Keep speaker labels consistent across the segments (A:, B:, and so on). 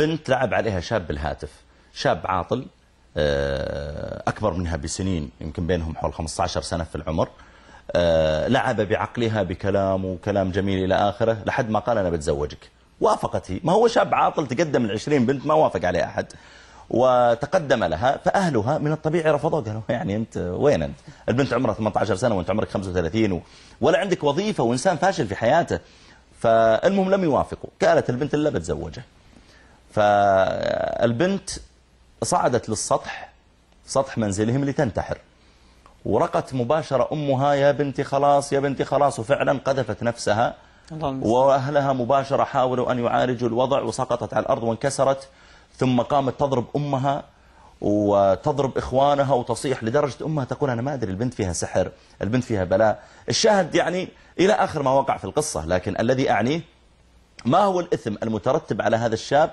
A: بنت لعب عليها شاب بالهاتف شاب عاطل آه، أكبر منها بسنين يمكن بينهم حول 15 سنة في العمر آه، لعب بعقلها بكلام وكلام جميل إلى آخره لحد ما قال أنا بتزوجك وافقت هي ما هو شاب عاطل تقدم العشرين بنت ما وافق عليه أحد وتقدم لها فأهلها من الطبيعي رفضوا قالوا يعني أنت وين أنت البنت عمرها 18 سنة وأنت عمرك 35 و... ولا عندك وظيفة وإنسان فاشل في حياته فالمهم لم يوافقوا قالت البنت إلا بتزوجه فالبنت صعدت للسطح سطح منزلهم لتنتحر ورقت مباشرة أمها يا بنتي خلاص يا بنتي خلاص وفعلا قذفت نفسها وأهلها مباشرة حاولوا أن يعالجوا الوضع وسقطت على الأرض وانكسرت ثم قامت تضرب أمها وتضرب إخوانها وتصيح لدرجة أمها تقول أنا ما أدري البنت فيها سحر البنت فيها بلاء الشاهد يعني إلى آخر ما وقع في القصة لكن الذي أعنيه ما هو الإثم المترتب على هذا الشاب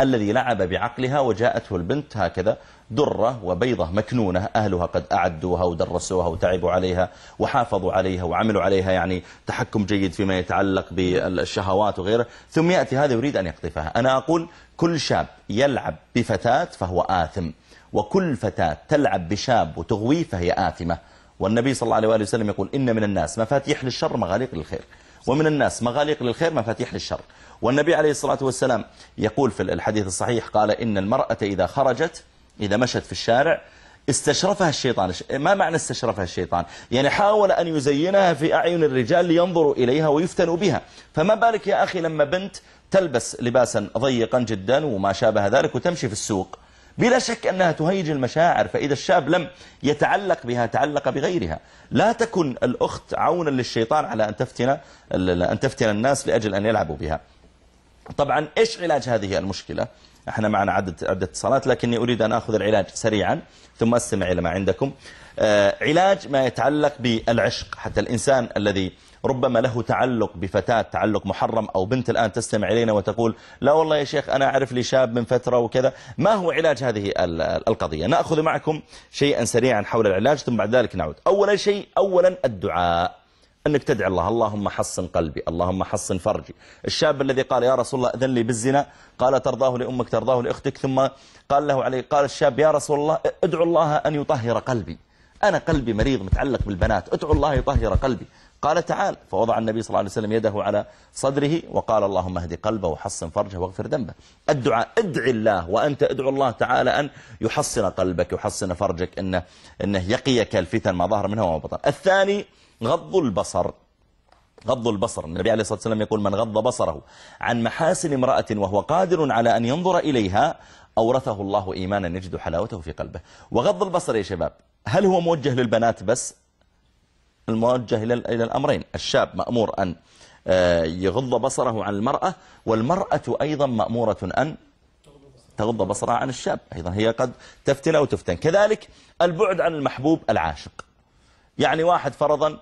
A: الذي لعب بعقلها وجاءته البنت هكذا درة وبيضة مكنونة أهلها قد أعدوها ودرسوها وتعبوا عليها وحافظوا عليها وعملوا عليها يعني تحكم جيد فيما يتعلق بالشهوات وغيره ثم يأتي هذا يريد أن يقطفها أنا أقول كل شاب يلعب بفتاة فهو آثم وكل فتاة تلعب بشاب وتغويه فهي آثمة والنبي صلى الله عليه وآله وسلم يقول إن من الناس مفاتيح للشر مغاليق للخير ومن الناس مغاليق للخير مفاتيح للشر والنبي عليه الصلاة والسلام يقول في الحديث الصحيح قال إن المرأة إذا خرجت إذا مشت في الشارع استشرفها الشيطان ما معنى استشرفها الشيطان يعني حاول أن يزينها في أعين الرجال لينظروا إليها ويفتنوا بها فما بالك يا أخي لما بنت تلبس لباسا ضيقا جدا وما شابه ذلك وتمشي في السوق بلا شك أنها تهيج المشاعر فإذا الشاب لم يتعلق بها تعلق بغيرها لا تكن الأخت عونا للشيطان على أن تفتن, أن تفتن الناس لأجل أن يلعبوا بها طبعا إيش علاج هذه المشكلة احنا معنا عدة, عدة اتصالات لكني أريد أن أخذ العلاج سريعا ثم أستمع إلى ما عندكم آه، علاج ما يتعلق بالعشق حتى الإنسان الذي ربما له تعلق بفتاة تعلق محرم أو بنت الآن تستمع إلينا وتقول لا والله يا شيخ أنا أعرف لي شاب من فترة وكذا ما هو علاج هذه القضية نأخذ معكم شيئا سريعا حول العلاج ثم بعد ذلك نعود أول شيء أولا الدعاء أنك تدعي الله اللهم حصن قلبي اللهم حصن فرجي الشاب الذي قال يا رسول الله أذن لي بالزنا قال ترضاه لأمك ترضاه لأختك ثم قال له عليه قال الشاب يا رسول الله ادعو الله أن يطهر قلبي أنا قلبي مريض متعلق بالبنات أدعو الله يطهر قلبي قال تعال فوضع النبي صلى الله عليه وسلم يده على صدره وقال اللهم اهدي قلبه وحصن فرجه واغفر ذنبه الدعاء ادع الله وأنت ادعو الله تعالى أن يحصن قلبك يحصن فرجك إنه, إنه يقيك الفتن ما ظهر منها وما بطن الثاني غض البصر غض البصر النبي عليه الصلاة والسلام يقول من غض بصره عن محاسن امرأة وهو قادر على أن ينظر إليها أورثه الله إيمانا يجد حلاوته في قلبه وغض البصر يا شباب هل هو موجه للبنات بس الموجه إلى الأمرين الشاب مأمور أن آه، يغض بصره عن المرأة والمرأة أيضا مأمورة أن تغض بصرها عن الشاب أيضا هي قد تفتن أو تفتن كذلك البعد عن المحبوب العاشق يعني واحد فرضا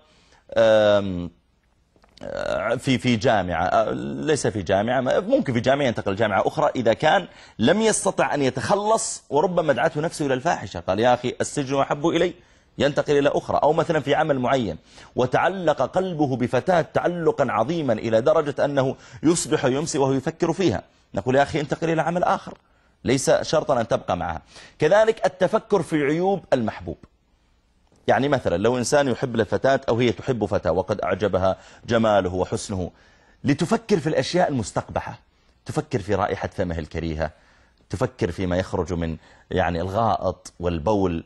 A: آه، في في جامعة آه، ليس في جامعة ممكن في جامعة ينتقل لجامعة أخرى إذا كان لم يستطع أن يتخلص وربما دعته نفسه إلى الفاحشة قال يا أخي السجن أحب إلي ينتقل إلى أخرى أو مثلا في عمل معين وتعلق قلبه بفتاة تعلقا عظيما إلى درجة أنه يصبح يمسي وهو يفكر فيها نقول يا أخي انتقل إلى عمل آخر ليس شرطا أن تبقى معها كذلك التفكر في عيوب المحبوب يعني مثلا لو إنسان يحب لفتاة أو هي تحب فتاة وقد أعجبها جماله وحسنه لتفكر في الأشياء المستقبحة تفكر في رائحة فمه الكريهة تفكر فيما يخرج من يعني الغائط والبول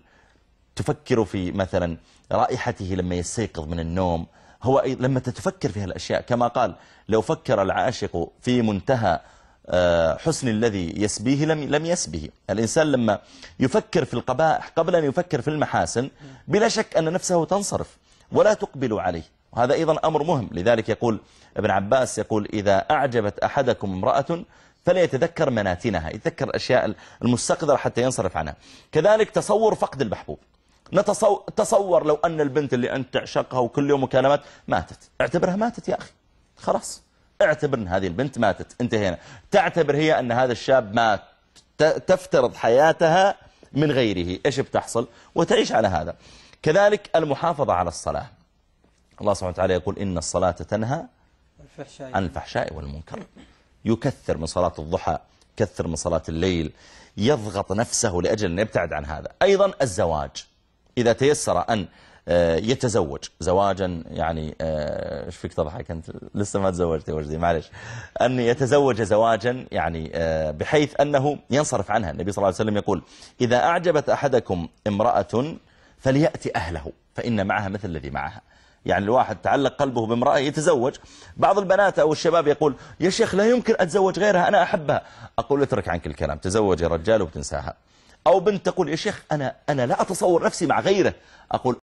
A: تفكر في مثلا رائحته لما يستيقظ من النوم هو لما تتفكر في هالأشياء كما قال لو فكر العاشق في منتهى حسن الذي يسبيه لم لم يسبه الإنسان لما يفكر في القبائح قبل أن يفكر في المحاسن بلا شك أن نفسه تنصرف ولا تقبل عليه وهذا أيضا أمر مهم لذلك يقول ابن عباس يقول إذا أعجبت أحدكم امرأة فليتذكر مناتنها يتذكر الأشياء المستقدرة حتى ينصرف عنها كذلك تصور فقد المحبوب نتصور لو أن البنت اللي أنت تعشقها وكل يوم مكالمات ماتت اعتبرها ماتت يا أخي خلاص اعتبر ان هذه البنت ماتت انتهينا تعتبر هي ان هذا الشاب مات تفترض حياتها من غيره ايش بتحصل وتعيش على هذا كذلك المحافظة على الصلاة الله سبحانه وتعالى يقول إن الصلاة تنهى عن الفحشاء والمنكر يكثر من صلاة الضحى كثر من صلاة الليل يضغط نفسه لأجل أن يبتعد عن هذا أيضا الزواج إذا تيسر أن آه، يتزوج زواجا يعني آه، ايش فيك تضحك انت لسه ما تزوجت يا وجدي معلش ان يتزوج زواجا يعني آه، بحيث انه ينصرف عنها النبي صلى الله عليه وسلم يقول اذا اعجبت احدكم امراه فلياتي اهله فان معها مثل الذي معها يعني الواحد تعلق قلبه بامرأة يتزوج بعض البنات أو الشباب يقول يا شيخ لا يمكن أتزوج غيرها أنا أحبها أقول اترك عنك الكلام تزوج رجال وبتنساها أو بنت تقول يا شيخ أنا, أنا لا أتصور نفسي مع غيره أقول